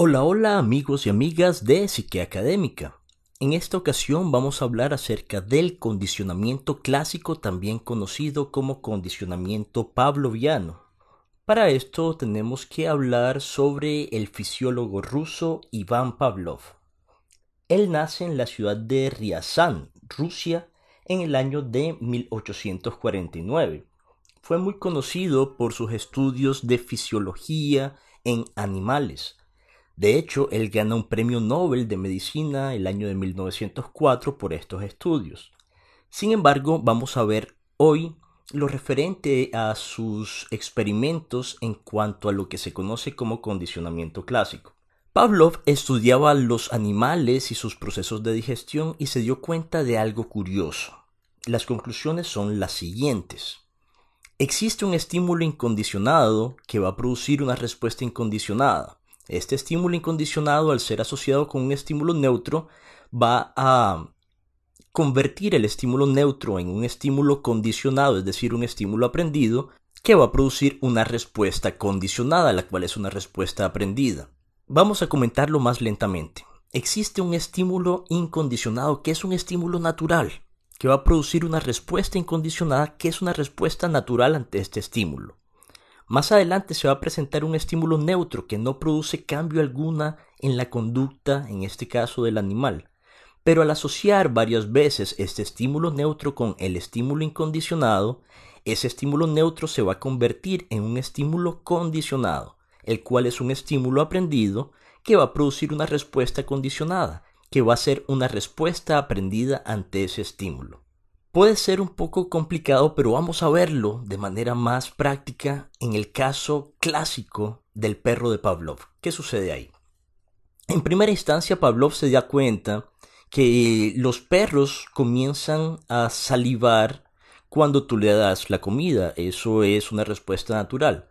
Hola, hola amigos y amigas de Psique Académica. En esta ocasión vamos a hablar acerca del condicionamiento clásico, también conocido como condicionamiento pavloviano. Para esto tenemos que hablar sobre el fisiólogo ruso Iván Pavlov. Él nace en la ciudad de Ryazán, Rusia, en el año de 1849. Fue muy conocido por sus estudios de fisiología en animales de hecho, él gana un premio Nobel de Medicina el año de 1904 por estos estudios. Sin embargo, vamos a ver hoy lo referente a sus experimentos en cuanto a lo que se conoce como condicionamiento clásico. Pavlov estudiaba los animales y sus procesos de digestión y se dio cuenta de algo curioso. Las conclusiones son las siguientes. Existe un estímulo incondicionado que va a producir una respuesta incondicionada este estímulo incondicionado, al ser asociado con un estímulo neutro, va a convertir el estímulo neutro en un estímulo condicionado, es decir, un estímulo aprendido, que va a producir una respuesta condicionada, la cual es una respuesta aprendida. Vamos a comentarlo más lentamente. Existe un estímulo incondicionado que es un estímulo natural, que va a producir una respuesta incondicionada que es una respuesta natural ante este estímulo. Más adelante se va a presentar un estímulo neutro que no produce cambio alguna en la conducta, en este caso del animal. Pero al asociar varias veces este estímulo neutro con el estímulo incondicionado, ese estímulo neutro se va a convertir en un estímulo condicionado, el cual es un estímulo aprendido que va a producir una respuesta condicionada, que va a ser una respuesta aprendida ante ese estímulo. Puede ser un poco complicado, pero vamos a verlo de manera más práctica en el caso clásico del perro de Pavlov. ¿Qué sucede ahí? En primera instancia, Pavlov se da cuenta que los perros comienzan a salivar cuando tú le das la comida. Eso es una respuesta natural.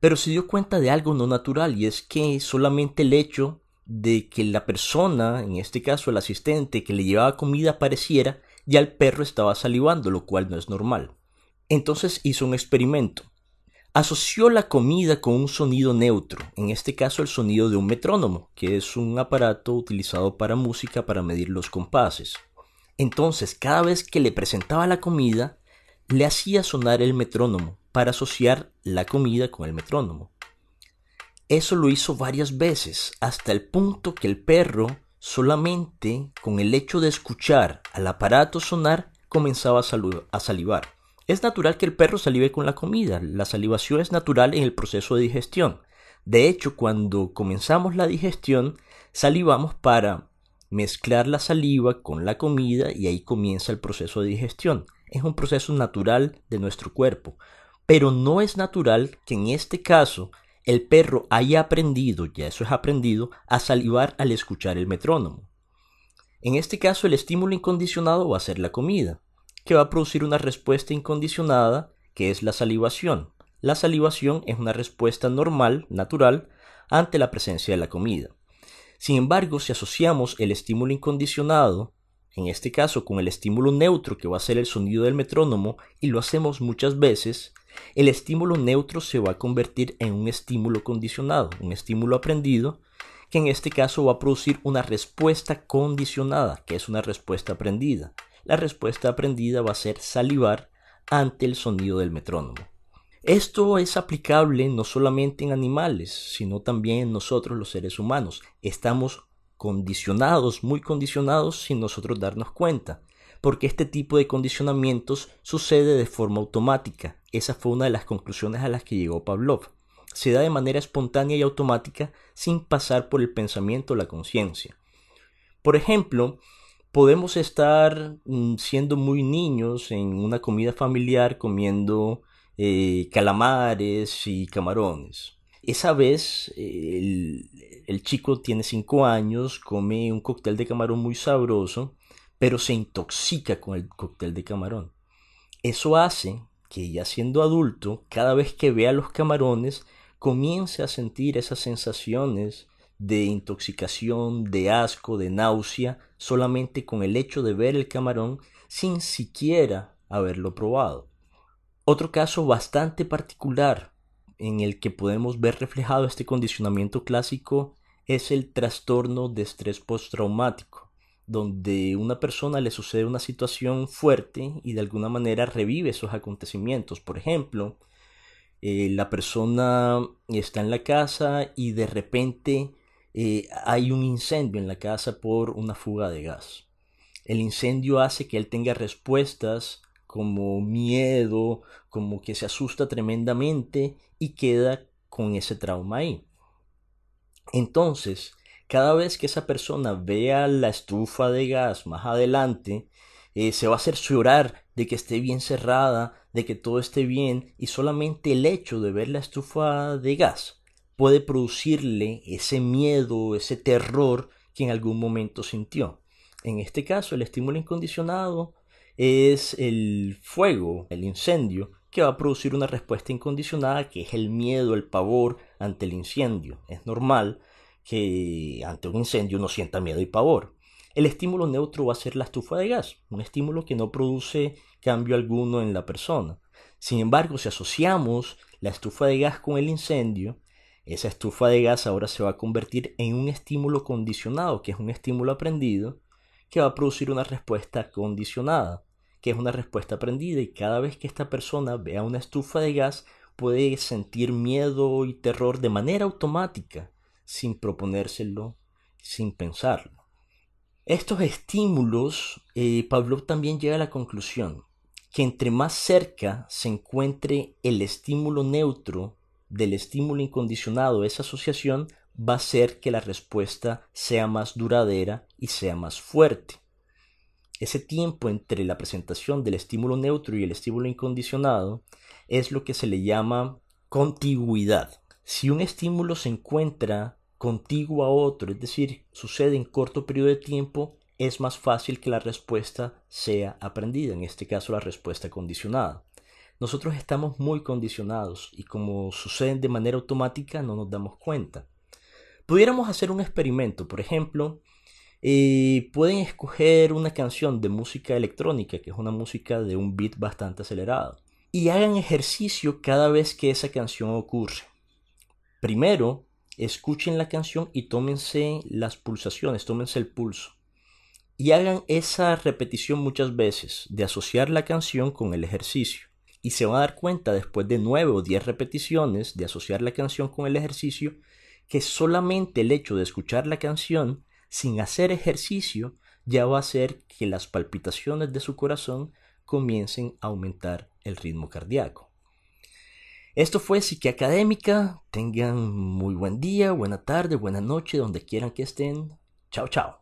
Pero se dio cuenta de algo no natural y es que solamente el hecho de que la persona, en este caso el asistente que le llevaba comida, pareciera ya el perro estaba salivando, lo cual no es normal. Entonces hizo un experimento. Asoció la comida con un sonido neutro, en este caso el sonido de un metrónomo, que es un aparato utilizado para música para medir los compases. Entonces, cada vez que le presentaba la comida, le hacía sonar el metrónomo para asociar la comida con el metrónomo. Eso lo hizo varias veces, hasta el punto que el perro Solamente con el hecho de escuchar al aparato sonar comenzaba a, salivar. Es natural que el perro salive con la comida. La salivación es natural en el proceso de digestión. De hecho, cuando comenzamos la digestión, salivamos para mezclar la saliva con la comida y ahí comienza el proceso de digestión. Es un proceso natural de nuestro cuerpo. Pero no es natural que en este caso el perro haya aprendido, ya eso es aprendido, a salivar al escuchar el metrónomo. En este caso, el estímulo incondicionado va a ser la comida, que va a producir una respuesta incondicionada, que es la salivación. La salivación es una respuesta normal, natural, ante la presencia de la comida. Sin embargo, si asociamos el estímulo incondicionado, en este caso con el estímulo neutro que va a ser el sonido del metrónomo, y lo hacemos muchas veces, el estímulo neutro se va a convertir en un estímulo condicionado, un estímulo aprendido, que en este caso va a producir una respuesta condicionada, que es una respuesta aprendida. La respuesta aprendida va a ser salivar ante el sonido del metrónomo. Esto es aplicable no solamente en animales, sino también en nosotros los seres humanos. Estamos condicionados, muy condicionados sin nosotros darnos cuenta porque este tipo de condicionamientos sucede de forma automática. Esa fue una de las conclusiones a las que llegó Pavlov. Se da de manera espontánea y automática sin pasar por el pensamiento o la conciencia. Por ejemplo, podemos estar mm, siendo muy niños en una comida familiar comiendo eh, calamares y camarones. Esa vez eh, el, el, chico tiene 5 años, come un cóctel de camarón muy sabroso pero se intoxica con el cóctel de camarón. Eso hace que ya siendo adulto, cada vez que vea los camarones, comience a sentir esas sensaciones de intoxicación, de asco, de náusea, solamente con el hecho de ver el camarón sin siquiera haberlo probado. Otro caso bastante particular en el que podemos ver reflejado este condicionamiento clásico es el trastorno de estrés postraumático donde una persona le sucede una situación fuerte y de alguna manera revive esos acontecimientos. Por ejemplo, eh, la persona está en la casa y de repente eh, hay un incendio en la casa por una fuga de gas. El incendio hace que él tenga respuestas como miedo, como que se asusta tremendamente y queda con ese trauma ahí. Entonces, cada vez que esa persona vea la estufa de gas más adelante, eh, se va a cerciorar de que esté bien cerrada, de que todo esté bien, y solamente el hecho de ver la estufa de gas puede producirle ese miedo, ese terror que en algún momento sintió. En este caso, el estímulo incondicionado es el fuego, el incendio, que va a producir una respuesta incondicionada, que es el miedo, el pavor ante el incendio. Es normal, que ante un incendio no sienta miedo y pavor. El estímulo neutro va a ser la estufa de gas, un estímulo que no produce cambio alguno en la persona. Sin embargo, si asociamos la estufa de gas con el incendio, esa estufa de gas ahora se va a convertir en un estímulo condicionado, que es un estímulo aprendido, que va a producir una respuesta condicionada, que es una respuesta aprendida y cada vez que esta persona vea una estufa de gas puede sentir miedo y terror de manera automática sin proponérselo, sin pensarlo. Estos estímulos, eh, Pavlov también llega a la conclusión que entre más cerca se encuentre el estímulo neutro del estímulo incondicionado, esa asociación va a ser que la respuesta sea más duradera y sea más fuerte. Ese tiempo entre la presentación del estímulo neutro y el estímulo incondicionado es lo que se le llama contigüidad. Si un estímulo se encuentra contigo a otro, es decir, sucede en corto periodo de tiempo, es más fácil que la respuesta sea aprendida, en este caso la respuesta condicionada. Nosotros estamos muy condicionados y como suceden de manera automática no nos damos cuenta. Pudiéramos hacer un experimento, por ejemplo, y eh, pueden escoger una canción de música electrónica, que es una música de un beat bastante acelerado, y hagan ejercicio cada vez que esa canción ocurre. Primero, escuchen la canción y tómense las pulsaciones, tómense el pulso. Y hagan esa repetición muchas veces de asociar la canción con el ejercicio. Y se van a dar cuenta después de 9 o 10 repeticiones de asociar la canción con el ejercicio que solamente el hecho de escuchar la canción sin hacer ejercicio ya va a hacer que las palpitaciones de su corazón comiencen a aumentar el ritmo cardíaco. Esto fue Psique Académica. Tengan muy buen día, buena tarde, buena noche, donde quieran que estén. Chao, chao.